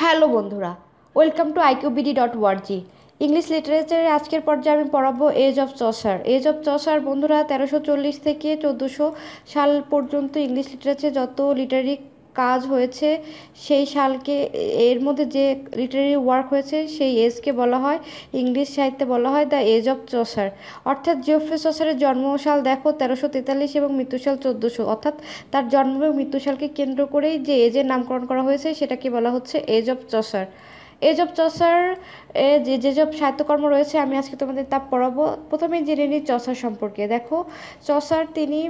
hello বন্ধুরা welcome to IQBD dot org English লিটারেচারের আজকের পর্যায়ে আমি পড়াবো age of Chaucer age of Chaucer বন্ধুরা তেরোশো চল্লিশ থেকে চোদ্দোশো সাল পর্যন্ত ইংলিশ লিটারেচার যত লিটারি কাজ হয়েছে সেই সালকে এর মধ্যে যে লিটারেরি ওয়ার্ক হয়েছে সেই এজকে বলা হয় ইংলিশ সাহিত্যে বলা হয় দ্য এজ অফ চসার অর্থাৎ জিওফ্রি চসারের জন্মসাল দেখো তেরোশো তেতাল্লিশ এবং মৃত্যুশাল চোদ্দোশো অর্থাৎ তার জন্ম এবং মৃত্যুশালকে কেন্দ্র করেই যে এজের নামকরণ করা হয়েছে সেটাকে বলা হচ্ছে age of Chaucer age of Chaucer যে যেসব সাহিত্যকর্ম রয়েছে আমি আজকে তোমাদের তা পড়াবো প্রথমেই জেনে নিই চসার সম্পর্কে দেখো চসার তিনি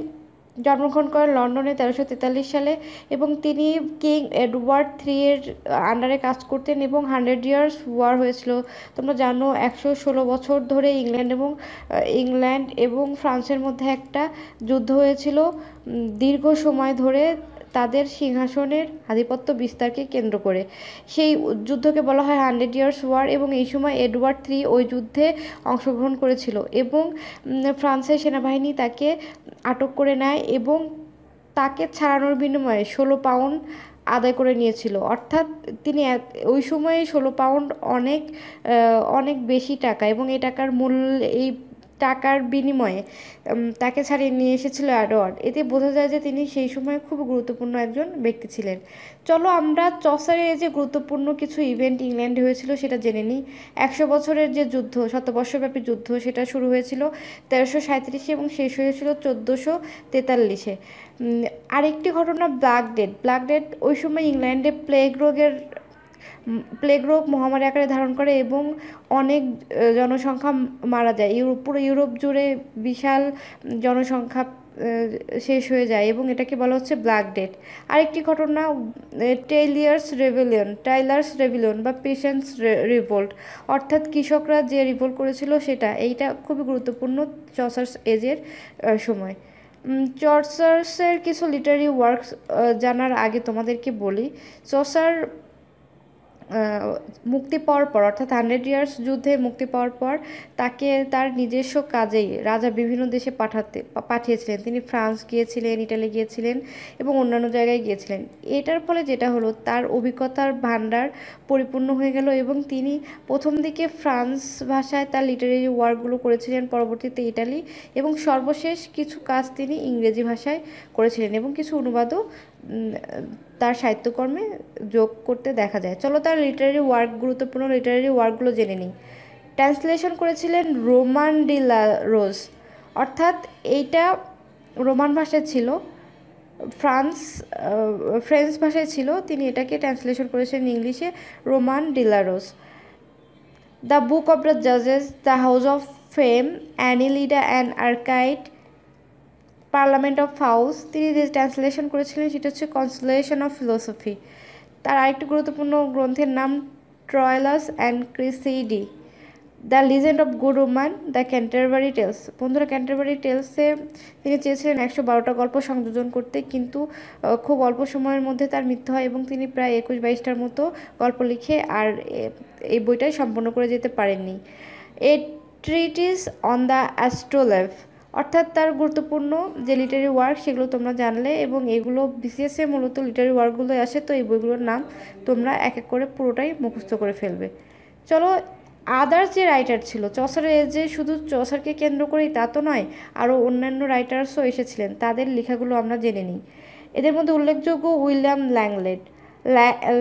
জন্মগ্রহণ করেন লন্ডনে তেরোশো তেতাল্লিশ সালে এবং তিনি কিং এডওয়ার্ড থ্রি এর আন্ডারে কাজ করতেন এবং হান্ড্রেড ইয়ার্স ওয়ার হয়েছিল তোমরা জানো একশো ষোলো বছর ধরে ইংল্যান্ড এবং ইংল্যান্ড এবং ফ্রান্সের মধ্যে একটা যুদ্ধ হয়েছিল দীর্ঘ সময় ধরে তাদের সিংহাসনের আধিপত্য বিস্তারকে কেন্দ্র করে সেই যুদ্ধকে বলা হয় হান্ড্রেড ইয়ার্স ওয়ার এবং এই সময় এডওয়ার্ড থ্রি ওই যুদ্ধে অংশগ্রহণ করেছিল এবং ফ্রান্সের সেনাবাহিনী তাকে আটক করে নেয় এবং তাকে ছাড়ানোর বিনিময়ে ষোলো পাউন্ড আদায় করে নিয়েছিল অর্থাৎ তিনি ওই সময়ে ষোলো পাউন্ড অনেক অনেক বেশি টাকা এবং এই টাকার মূল্য এই টাকার বিনিময়ে তাকে ছাড়িয়ে নিয়ে এসেছিল অ্যাডওয়ার্ড এতে বোঝা যায় যে তিনি সেই সময় খুব গুরুত্বপূর্ণ একজন ব্যক্তি ছিলেন চলো আমরা চসারের যে গুরুত্বপূর্ণ কিছু ইভেন্ট ইংল্যান্ডে হয়েছিল সেটা জেনে নিই একশো বছরের যে যুদ্ধ শতবর্ষব্যাপী যুদ্ধ সেটা শুরু হয়েছিল তেরোশো সাঁত্রিশে এবং শেষ হয়েছিল চোদ্দোশো তেতাল্লিশে আরেকটি ঘটনা ব্ল্যাক ডেড ব্ল্যাক ডেড ওই সময় ইংল্যান্ডে প্লেগ রোগের প্লেগ রোগ মহামারী আকারে ধারণ করে এবং অনেক জনসংখ্যা মারা যায় ইউরোপ পুরো ইউরোপ জুড়ে বিশাল জনসংখ্যা শেষ হয়ে যায় এবং এটাকে বলা হচ্ছে ব্ল্যাক ডেট আরেকটি ঘটনা টেইলিয়ার্স রেভিলিয়ন টাইলার্স রেভিলিয়ন বা পেশেন্টস রিভোল্ট অর্থাৎ কৃষকরা যে রিভোল্ট করেছিল সেটা এইটা খুবই গুরুত্বপূর্ণ চসার্স এজের সময় চসার্সের কিছু লিটারি ওয়ার্কস জানার আগে তোমাদেরকে বলি চসার মুক্তি পাওয়ার পর অর্থাৎ হান্ড্রেড ইয়ার্স যুদ্ধে মুক্তি পাওয়ার পর তাকে তার নিজস্ব কাজেই রাজা বিভিন্ন দেশে পাঠাতে পাঠিয়েছিলেন তিনি ফ্রান্স গিয়েছিলেন ইটালি গিয়েছিলেন এবং অন্যান্য জায়গায় গিয়েছিলেন এটার ফলে যেটা হলো তার অভিজ্ঞতার ভাণ্ডার পরিপূর্ণ হয়ে গেল এবং তিনি প্রথম দিকে ফ্রান্স ভাষায় তার লিটারেরি ওয়ার্কগুলো করেছিলেন পরবর্তীতে ইটালি এবং সর্বশেষ কিছু কাজ তিনি ইংরেজি ভাষায় করেছিলেন এবং কিছু অনুবাদও তার সাহিত্যকর্মে যোগ করতে দেখা যায় চলো তার লিটারারি ওয়ার্ক গুরুত্বপূর্ণ লিটারারি ওয়ার্কগুলো জেনে নিই ট্রান্সলেশন করেছিলেন রোমান ডিলা রোজ অর্থাৎ এইটা রোমান ভাষায় ছিল ফ্রান্স ফ্রেঞ্চ ভাষায় ছিল তিনি এটাকে ট্রান্সলেশন করেছেন ইংলিশে Roman de la Rose the Book of the Duchess the House of Fame Anelida and Arcite Parliament of House তিনি যে ট্রান্সলেশন করেছিলেন সেটা হচ্ছে কনসলেশন অফ ফিলোসফি তার আরেকটি গুরুত্বপূর্ণ গ্রন্থের নাম Troilus and Criseyde the Legend of Good Women the Canterbury Tales বন্ধুরা ক্যান্টারবারি টেলসে তিনি চেয়েছিলেন একশো বারোটা গল্প সংযোজন করতে কিন্তু খুব অল্প সময়ের মধ্যে তার মৃত্যু হয় এবং তিনি প্রায় একুশ বাইশটার মতো গল্প লিখে আর এই বইটাই সম্পন্ন করে যেতে পারেননি a Treatise on the Astrolabe অর্থাৎ তার গুরুত্বপূর্ণ যে লিটারি ওয়ার্ক সেগুলো তোমরা জানলে এবং এগুলো বিসিএসে মূলত লিটারি ওয়ার্কগুলোই আসে তো এই বইগুলোর নাম তোমরা এক এক করে পুরোটাই মুখস্থ করে ফেলবে চলো আদার্স যে রাইটার ছিল চসারের যে শুধু চসারকে কেন্দ্র করেই তা তো নয় আরও অন্যান্য রাইটার্সও এসেছিলেন তাদের লেখাগুলো আমরা জেনে নিই এদের মধ্যে উল্লেখযোগ্য উইলিয়াম ল্যাংলেট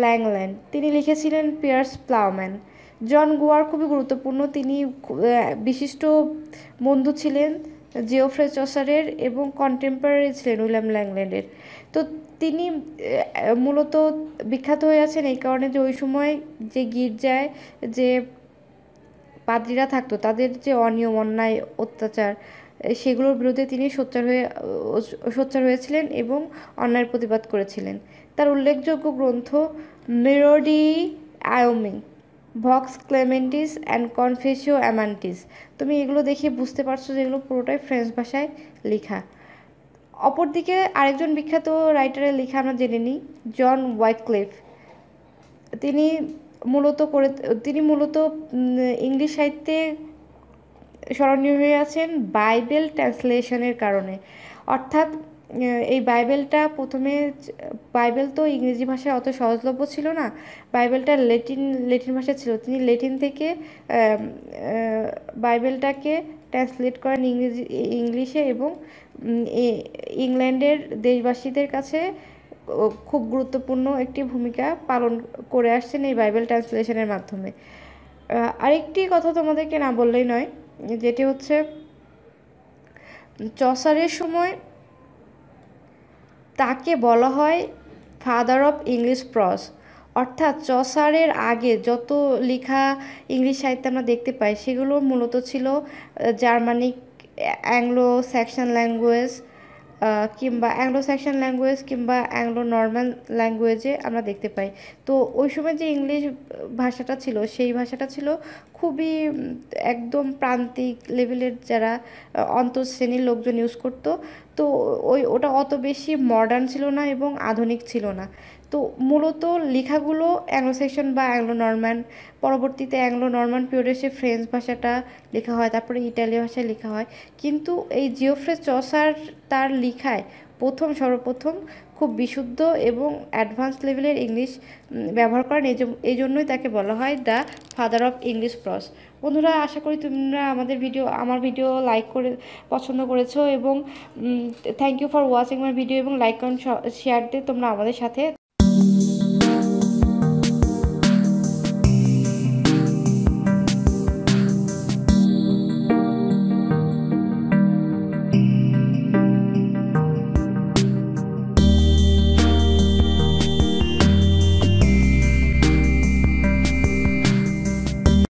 ল্যাংল্যান্ড তিনি লিখেছিলেন পিয়ার্স প্লাওম্যান জন গোয়ার খুবই গুরুত্বপূর্ণ তিনি বিশিষ্ট বন্ধু ছিলেন জিওফ্রে চসারের এবং কন্টেম্পোরারি ছিলেন উইলিয়াম ল্যাংল্যান্ডের তো তিনি মূলত বিখ্যাত হয়ে আছেন এই কারণে যে ওই সময় যে গির্জায় যে পাদ্রীরা থাকতো তাদের যে অনিয়ম অন্যায় অত্যাচার সেগুলোর বিরুদ্ধে তিনি সোচ্চার হয়ে সোচ্চার হয়েছিলেন এবং অন্যায়ের প্রতিবাদ করেছিলেন তার উল্লেখযোগ্য গ্রন্থ মেরোডি আয়োমিং ভক্স ক্লেমেন্টিস অ্যান্ড কনফেসিও অ্যামান্টিস তুমি এগুলো দেখে বুঝতে পারছো যে এগুলো পুরোটাই ফ্রেঞ্চ ভাষায় লেখা অপরদিকে আরেকজন বিখ্যাত রাইটারের লেখা আমরা জেনে নিই জন ওয়াইক্লিফ তিনি মূলত করে তিনি মূলত ইংলিশ সাহিত্যে স্মরণীয় হয়ে আছেন বাইবেল ট্রান্সলেশনের কারণে অর্থাৎ এই বাইবেলটা প্রথমে বাইবেল তো ইংরেজি ভাষায় অত সহজলভ্য ছিল না বাইবেলটা লেটিন লেটিন ভাষায় ছিল তিনি লেটিন থেকে বাইবেলটাকে ট্রান্সলেট করেন ইংরেজি ইংলিশে এবং ইংল্যান্ডের দেশবাসীদের কাছে খুব গুরুত্বপূর্ণ একটি ভূমিকা পালন করে আসছেন এই বাইবেল ট্রান্সলেশনের মাধ্যমে আরেকটি কথা তোমাদেরকে না বললেই নয় যেটি হচ্ছে চসারের সময় তাকে বলা হয় ফাদার অফ ইংলিশ প্রস অর্থাৎ চসারের আগে যত লেখা ইংলিশ সাহিত্য আমরা দেখতে পাই সেগুলো মূলত ছিল জার্মানিক অ্যাংলো স্যাকশন ল্যাঙ্গুয়েজ কিংবা অ্যাংলো স্যাকশন ল্যাঙ্গুয়েজ কিংবা অ্যাংলো নর্মাল ল্যাঙ্গুয়েজে আমরা দেখতে পাই তো ওই সময় যে ইংলিশ ভাষাটা ছিল সেই ভাষাটা ছিল খুবই একদম প্রান্তিক লেভেলের যারা অন্তঃশ্রেণীর লোকজন ইউজ করতো তো ওই ওটা অত বেশি মডার্ন ছিল না এবং আধুনিক ছিল না তো মূলত লেখাগুলো অ্যাংলো সেকশন বা অ্যাংলো নর্ম্যান পরবর্তীতে অ্যাংলো নর্ম্যান পিরিয়ডে সে ফ্রেঞ্চ ভাষাটা লেখা হয় তারপরে ইটালীয় ভাষায় লেখা হয় কিন্তু এই জিওফ্রে চসার তার লিখায় প্রথম সর্বপ্রথম খুব বিশুদ্ধ এবং অ্যাডভান্স লেভেলের ইংলিশ ব্যবহার করেন এই জন্যই তাকে বলা হয় the father of English prose বন্ধুরা আশা করি তোমরা আমাদের ভিডিও আমার ভিডিও লাইক করে পছন্দ করেছো এবং thank you for watching my video এবং লাইক কমেন্ট শেয়ার দিয়ে তোমরা আমাদের সাথে